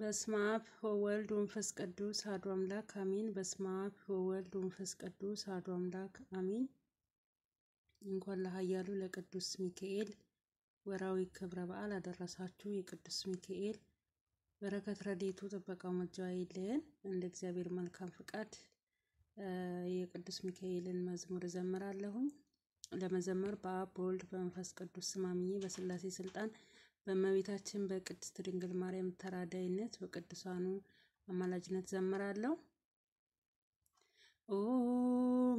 በስመ አብ ወወልድ ወንፈስ ቅዱስ አሐዱ አምላክ አሚን። በስመ አብ ወወልድ ወንፈስ ቅዱስ አሐዱ አምላክ አሚን። እንኳን ለኃያሉ ለቅዱስ ሚካኤል ወራዊ ክብረ በዓል አደረሳችሁ። የቅዱስ ሚካኤል በረከት፣ ረድኤቱ፣ ጥበቃው፣ መጃው እንደ እግዚአብሔር መልካም ፍቃድ የቅዱስ ሚካኤልን መዝሙር እዘምራለሁኝ። ለመዘመር በአብ በወልድ በመንፈስ ቅዱስ ስም አምኜ ስልጣን በእመቤታችን በቅድስት ድንግል ማርያም ተራዳይነት በቅዱሳኑ አማላጅነት ዘምራለሁ። ኦ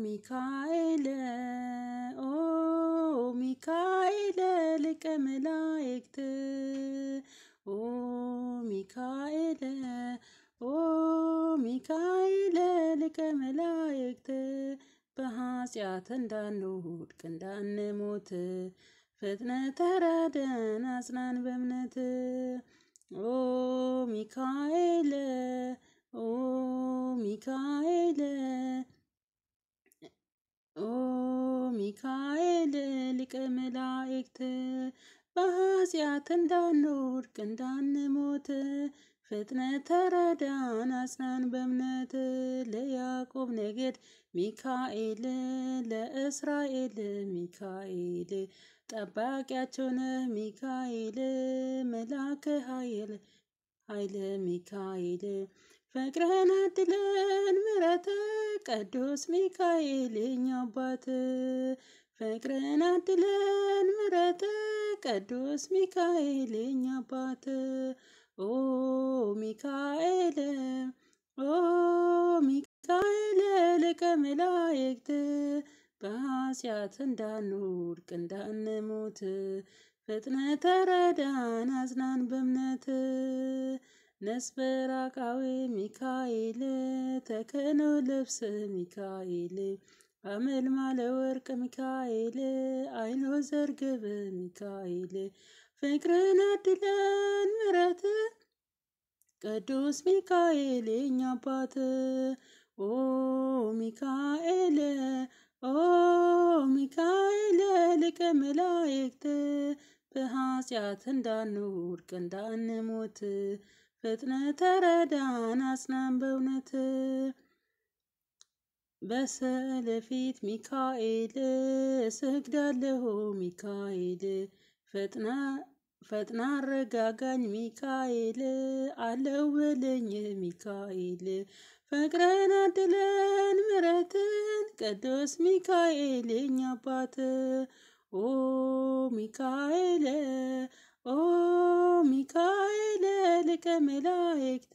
ሚካኤል ኦ ሚካኤል ሊቀ መላእክት ኦ ሚካኤል ኦ ሚካኤል ሊቀ መላእክት በኃጢአት እንዳንውድቅ እንዳንሞት ፍጥነ ተራደን አጽናን በእምነት ኦ ሚካኤል ኦ ሚካኤል ኦ ሚካኤል ሊቀ መላእክት በኃጢአት እንዳንወድቅ እንዳንሞት ፍጥነ ተረዳን አጽናን በእምነት ለያዕቆብ ነገድ ሚካኤል ለእስራኤል ሚካኤል ጠባቂያቸውን ሚካኤል መላከ ኃይል ኃይል ሚካኤል ፍቅርህን አድለን ምረተ ቅዱስ ሚካኤል የኛ አባት ፍቅርህን አድለን ምረተ ቅዱስ ሚካኤል የኛ አባት ኦ ሚካኤል ኦ ሚካኤል ልቀ መላእክት በኃጢአት እንዳንወድቅ እንዳንሞት ፍጥነ ተረዳን፣ አዝናን በእምነት ነስበራቃዊ ሚካኤል ተከኖ ልብስ ሚካኤል አመልማለ ወርቅ ሚካኤል አይኖ ዘርግብ ሚካኤል ፍቅርን አድለን ምረት ቅዱስ ሚካኤል የኛ አባት ኦ ሚካኤል ኦ ሚካኤል ሊቀ መላእክት በኃጢአት እንዳንወድቅ እንዳንሞት ፍጥነ ተረዳን አጽናን በእውነት በስዕል ሚካኤል ስግዳለሁ ሚካኤል ፈጥና ፈጥና አረጋጋኝ ሚካኤል አለው ሚካኤል ፍቅርን አድለን ምረትን ቅዱስ ሚካኤል የኛ አባት ኦ ሚካኤል ኦ ሚካኤል ሊቀ መላእክት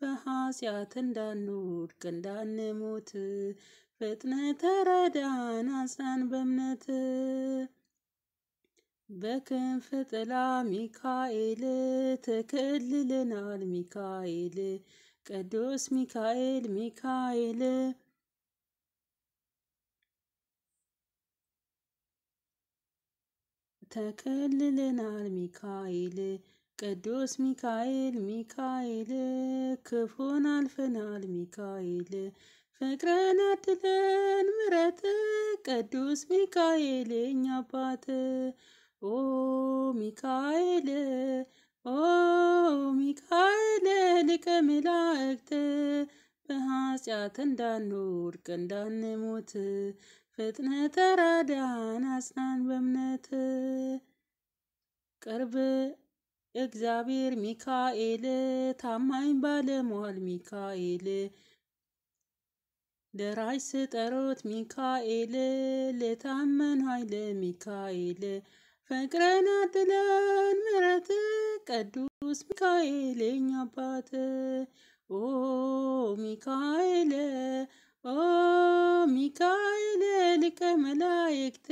በኃጢአት እንዳንወድቅ እንዳንሞት ፍጥነ ተረዳን አጽናን በእምነት በክንፍ ጥላ ሚካኤል ትክልልናል ሚካኤል ቅዱስ ሚካኤል ሚካኤል ተከልልናል ሚካኤል ቅዱስ ሚካኤል ሚካኤል ክፉን አልፈናል ሚካኤል ፍቅረን አድለን ምረት ቅዱስ ሚካኤል የኛ አባት O Mikail'e, o Mikail'e ሊቀ መላእክት በኃጢአት እንዳንወድቅ እንዳንሞት ፍጥነ ተራዳን አጽናን በእምነት ቅርብ እግዚአብሔር ሚካኤል ታማኝ ባለሟል ሚካኤል ደራሽ ስጠሮት ሚካኤል ለታመኑ ኃይለ ሚካኤል ፍቅርን አድለን ምረት ቅዱስ ሚካኤል የኛ አባት ኦ ሚካኤል ኦ ሚካኤል ሊቀ መላእክት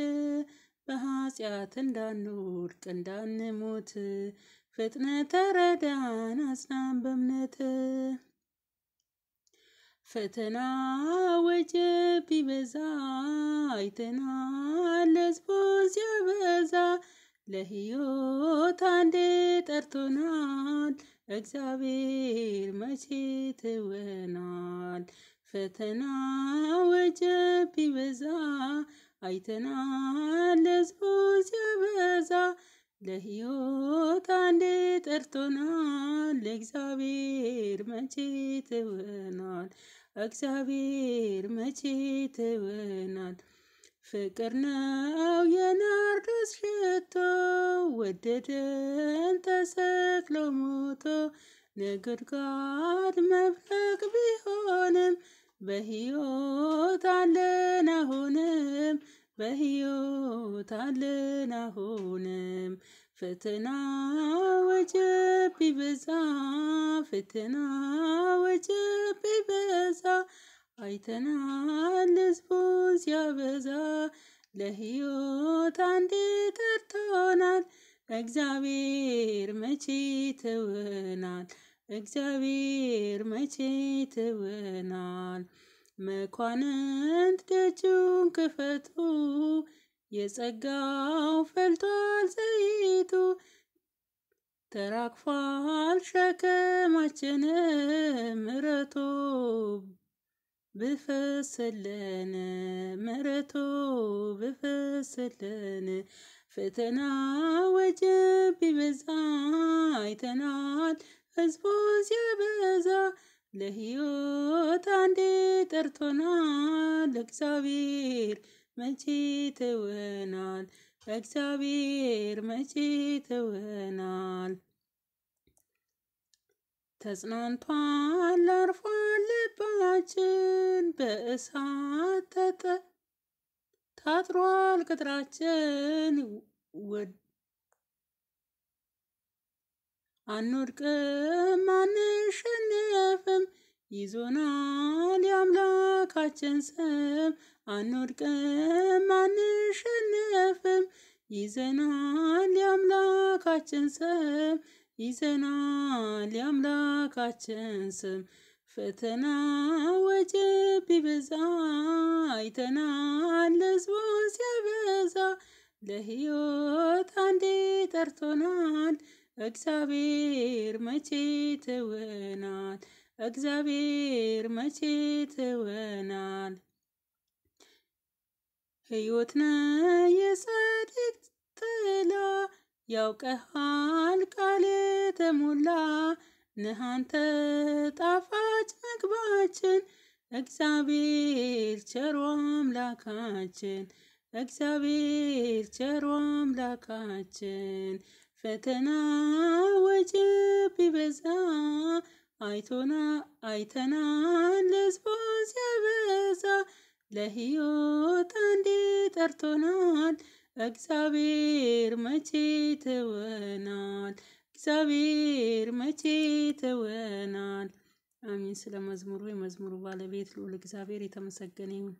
በኃጢአት እንዳንወድቅ እንዳንሞት ፍጥነ ተረዳን አጽናን በእምነት ፈተና ወጀብ ቢበዛ አይተና ለዝቦ ሲያበዛ ለሕይወት አንዴ ጠርቶናል እግዚአብሔር መቼ ትወናል። ፈተና ወጀብ ቢበዛ አይተና ለዝቦ ሲያበዛ ለሕይወት አንዴ ጠርቶናል እግዚአብሔር መቼ ትወናል። እግዚአብሔር መቼ ተወናል። ፍቅር ነው የናርዶስ ሽቶ ወደደን ተሰቅሎ ሞቶ ነጎድጓድ መብረቅ ቢሆንም በሕይወት አለን አሁንም በሕይወት አለን አሁንም ፈተና ወጀ ቢበዛ ፈተና ወጀብ ቢበዛ አይተናል ህዝቡ ሲያበዛ ለህይወት አንድ ጠርቶናል። እግዚአብሔር መቼ ትውናል? እግዚአብሔር መቼ ትውናል? መኳንንት ደጁን ክፈቱ የጸጋው ፈልቷል ዘይቱ ተራክፏል ሸከማችን ምረቶ ብፈሰለን ምረቶ ብፈሰለን ፈተና ወጀብ ቢበዛ አይተናል ህዝቡ ሲያበዛ ለህይወት አንዴ ጠርቶናል እግዚአብሔር መቼ ትውናል እግዚአብሔር መቼ ትውናል። ተጽናንቷል አርፏል ልባችን በእሳት ተጠ ታጥሯል ቅጥራችን ወድ አንወድቅም አንሸነፍም። ይዞናል የአምላካችን ስም፣ አንወድቅም አንሸነፍም። ይዘናል የአምላካችን ስም፣ ይዘናል የአምላካችን ስም። ፈተና ወጀብ ቢበዛ አይተናል ለሕዝቡ ሲያበዛ፣ ለሕይወት አንዴ ጠርቶናል እግዚአብሔር መቼ ተወናል። እግዚአብሔር መቼ ትወናል? ሕይወት ነ የጻድቅ ጥላ፣ ያውቀሃል ቃል የተሞላ ነህ አንተ ጣፋጭ ምግባችን እግዚአብሔር ቸሮ አምላካችን እግዚአብሔር ቸሮ አምላካችን ፈተና ወጀብ ቢበዛ አይቶና አይተናን ለህዝቡን ሲያበዛ ለህይወት አንዴ ጠርቶናል። እግዚአብሔር መቼ ተወናል? እግዚአብሔር መቼ ተወናል? አሚን። ስለ መዝሙሩ የመዝሙሩ ባለቤት ልዑል እግዚአብሔር የተመሰገነ ይሁን።